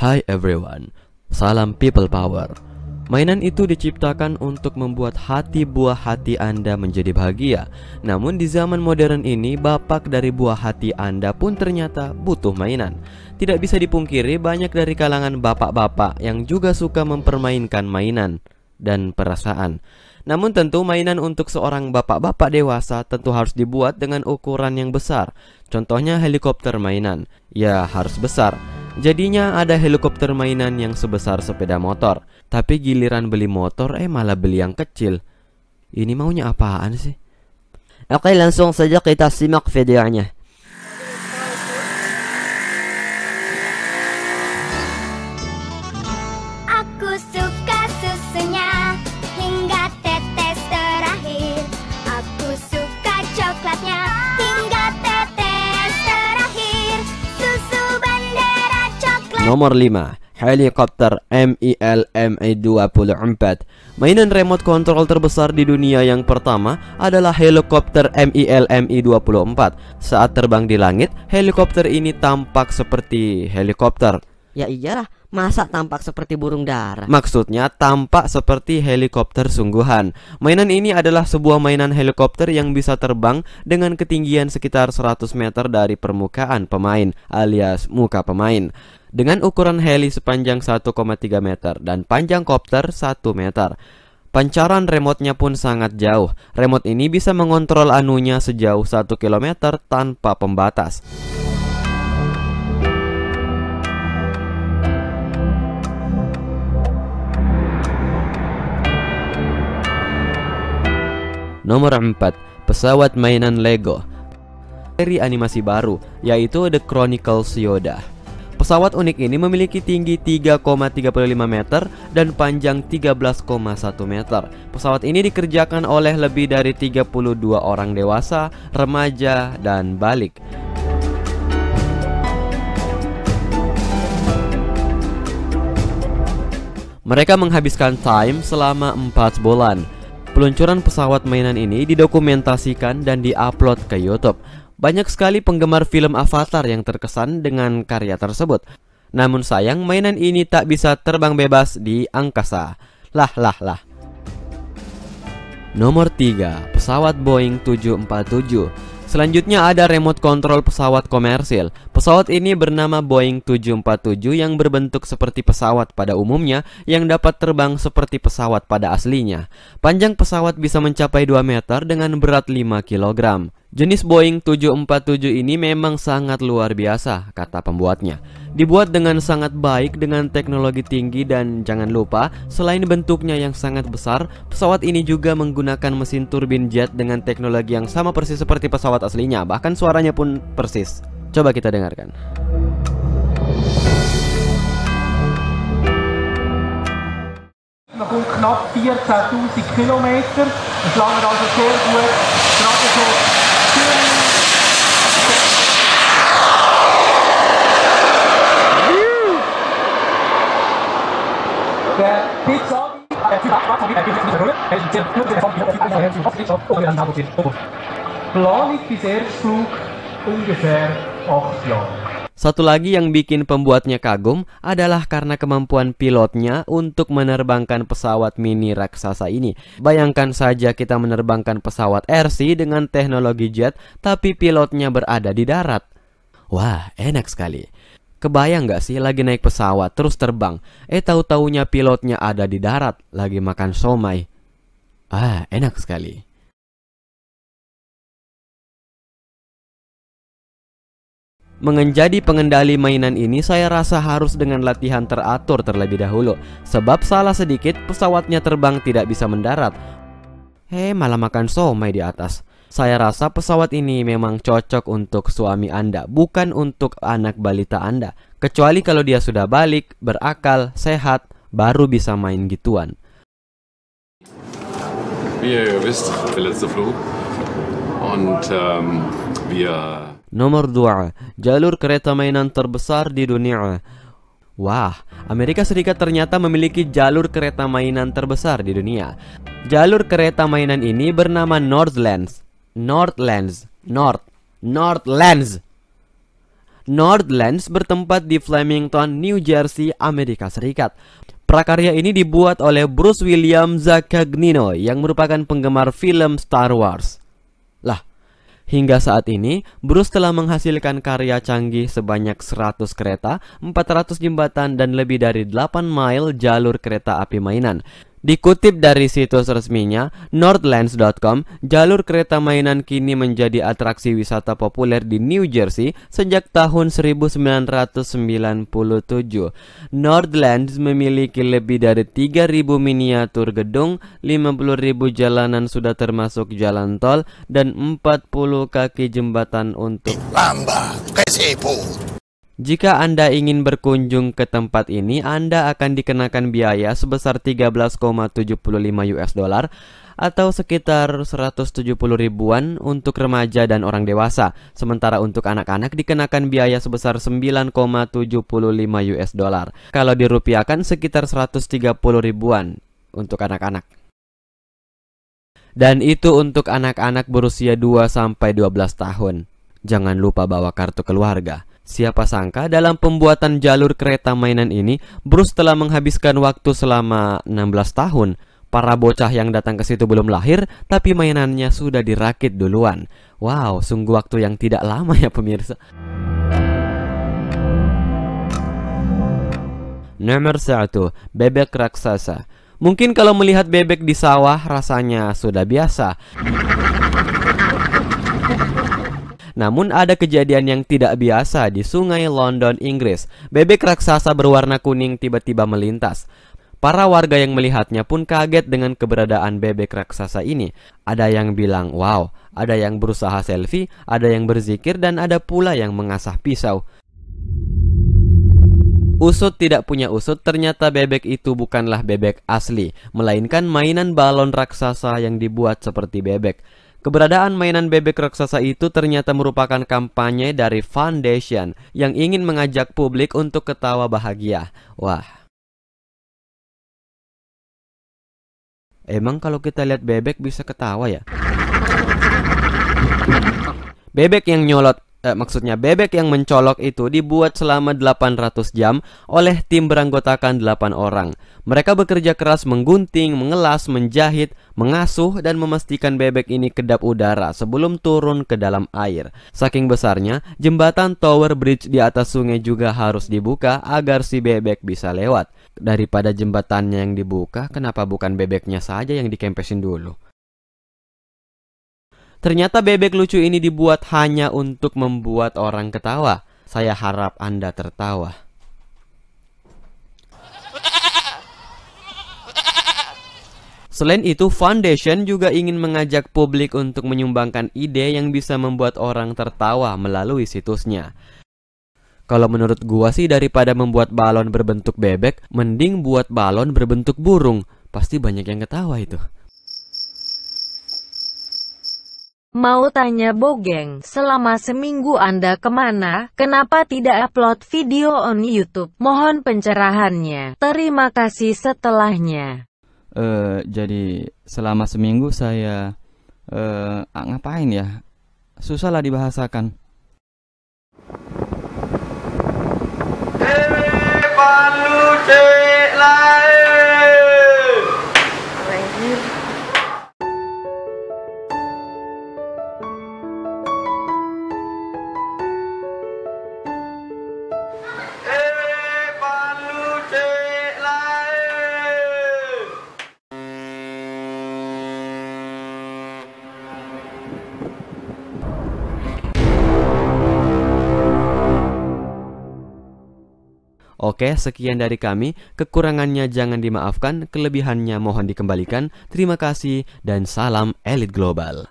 Hi everyone, salam people power. Mainan itu diciptakan untuk membuat hati buah hati Anda menjadi bahagia. Namun di zaman modern ini, bapak dari buah hati Anda pun ternyata butuh mainan. Tidak bisa dipungkiri banyak dari kalangan bapak-bapak yang juga suka mempermainkan mainan dan perasaan. Namun tentu mainan untuk seorang bapak-bapak dewasa tentu harus dibuat dengan ukuran yang besar. Contohnya helikopter mainan. Ya, harus besar Jadinya ada helikopter mainan yang sebesar sepeda motor, tapi giliran beli motor eh malah beli yang kecil. Ini maunya apaan sih? Oke, langsung saja kita simak videonya. Aku Nomor 5. Helikopter mil 24 Mainan remote control terbesar di dunia yang pertama adalah helikopter mil 24 Saat terbang di langit, helikopter ini tampak seperti helikopter Ya iyalah, Masa tampak seperti burung darah Maksudnya tampak seperti helikopter sungguhan. Mainan ini adalah sebuah mainan helikopter yang bisa terbang dengan ketinggian sekitar 100 meter dari permukaan pemain alias muka pemain dengan ukuran heli sepanjang 1,3 meter dan panjang kopter 1 meter. Pancaran remotenya pun sangat jauh. Remote ini bisa mengontrol anunya sejauh 1 km tanpa pembatas. Nomor 4. Pesawat mainan Lego Seri animasi baru, yaitu The Chronicles Yoda. Pesawat unik ini memiliki tinggi 3,35 meter dan panjang 13,1 meter. Pesawat ini dikerjakan oleh lebih dari 32 orang dewasa, remaja, dan balik. Mereka menghabiskan time selama 4 bulan. Peluncuran pesawat mainan ini didokumentasikan dan diupload ke YouTube. Banyak sekali penggemar film Avatar yang terkesan dengan karya tersebut. Namun sayang mainan ini tak bisa terbang bebas di angkasa. Lah lah lah. Nomor 3, pesawat Boeing 747. Selanjutnya ada remote control pesawat komersil. Pesawat ini bernama Boeing 747 yang berbentuk seperti pesawat pada umumnya yang dapat terbang seperti pesawat pada aslinya. Panjang pesawat bisa mencapai 2 meter dengan berat 5 kilogram. Jenis Boeing 747 ini memang sangat luar biasa, kata pembuatnya. Dibuat dengan sangat baik dengan teknologi tinggi dan jangan lupa, selain bentuknya yang sangat besar, pesawat ini juga menggunakan mesin turbin jet dengan teknologi yang sama persis seperti pesawat aslinya, bahkan suaranya pun persis. Coba kita dengarkan. Knapp km. Das langt also sehr gut. Gerade so Plan ist bis Erstflug ungefähr acht Jahre. Satu lagi yang bikin pembuatnya kagum adalah karena kemampuan pilotnya untuk menerbangkan pesawat mini raksasa ini. Bayangkan saja kita menerbangkan pesawat RC dengan teknologi jet, tapi pilotnya berada di darat. Wah, enak sekali. Kebayang gak sih lagi naik pesawat terus terbang, eh tahu-taunya pilotnya ada di darat lagi makan somai. Ah, enak sekali. Mengenjadi pengendali mainan ini saya rasa harus dengan latihan teratur terlebih dahulu Sebab salah sedikit pesawatnya terbang tidak bisa mendarat Hei malah makan somai di atas Saya rasa pesawat ini memang cocok untuk suami anda Bukan untuk anak balita anda Kecuali kalau dia sudah balik, berakal, sehat Baru bisa main gituan Wie ihr wisst, der letzte Flug Und ähm, wir Nomor 2. Jalur kereta mainan terbesar di dunia. Wah, Amerika Serikat ternyata memiliki jalur kereta mainan terbesar di dunia. Jalur kereta mainan ini bernama Northlands. Northlands. North. Northlands. Northlands bertempat di Flemington, New Jersey, Amerika Serikat. Prakarya ini dibuat oleh Bruce William Zakagnino yang merupakan penggemar film Star Wars. Hingga saat ini, Bruce telah menghasilkan karya canggih sebanyak 100 kereta, 400 jembatan, dan lebih dari 8 mil jalur kereta api mainan. Dikutip dari situs resminya, Northlands.com, jalur kereta mainan kini menjadi atraksi wisata populer di New Jersey sejak tahun 1997. Northlands memiliki lebih dari 3.000 miniatur gedung, 50.000 jalanan sudah termasuk jalan tol, dan 40 kaki jembatan untuk lamba kesiput. Jika Anda ingin berkunjung ke tempat ini, Anda akan dikenakan biaya sebesar 13,75 US dollar atau sekitar 170 ribuan untuk remaja dan orang dewasa, sementara untuk anak-anak dikenakan biaya sebesar 9,75 US dollar. Kalau dirupiahkan sekitar 130 ribuan untuk anak-anak. Dan itu untuk anak-anak berusia 2 sampai 12 tahun. Jangan lupa bawa kartu keluarga. Siapa sangka dalam pembuatan jalur kereta mainan ini, Bruce telah menghabiskan waktu selama 16 tahun. Para bocah yang datang ke situ belum lahir, tapi mainannya sudah dirakit duluan. Wow, sungguh waktu yang tidak lama ya pemirsa. Nomor 1. Bebek raksasa Mungkin kalau melihat bebek di sawah rasanya sudah biasa namun ada kejadian yang tidak biasa di sungai London, Inggris. Bebek raksasa berwarna kuning tiba-tiba melintas. Para warga yang melihatnya pun kaget dengan keberadaan bebek raksasa ini. Ada yang bilang, wow, ada yang berusaha selfie, ada yang berzikir, dan ada pula yang mengasah pisau. Usut tidak punya usut, ternyata bebek itu bukanlah bebek asli, melainkan mainan balon raksasa yang dibuat seperti bebek. Keberadaan mainan bebek raksasa itu ternyata merupakan kampanye dari Foundation yang ingin mengajak publik untuk ketawa bahagia. Wah. Emang kalau kita lihat bebek bisa ketawa ya? Bebek yang nyolot eh, maksudnya bebek yang mencolok itu dibuat selama 800 jam oleh tim beranggotakan 8 orang. Mereka bekerja keras menggunting, mengelas, menjahit, mengasuh dan memastikan bebek ini kedap udara sebelum turun ke dalam air. Saking besarnya, jembatan Tower Bridge di atas sungai juga harus dibuka agar si bebek bisa lewat. Daripada jembatannya yang dibuka, kenapa bukan bebeknya saja yang dikempesin dulu? Ternyata bebek lucu ini dibuat hanya untuk membuat orang ketawa. Saya harap Anda tertawa. Selain itu, Foundation juga ingin mengajak publik untuk menyumbangkan ide yang bisa membuat orang tertawa melalui situsnya. Kalau menurut gua sih daripada membuat balon berbentuk bebek, mending buat balon berbentuk burung. Pasti banyak yang ketawa itu. Mau tanya Bogeng, selama seminggu Anda kemana? Kenapa tidak upload video on Youtube? Mohon pencerahannya. Terima kasih setelahnya. Uh, jadi, selama seminggu saya... Uh, ngapain ya? Susah lah dibahasakan. Hey, Oke, sekian dari kami. Kekurangannya jangan dimaafkan, kelebihannya mohon dikembalikan. Terima kasih dan salam elit global.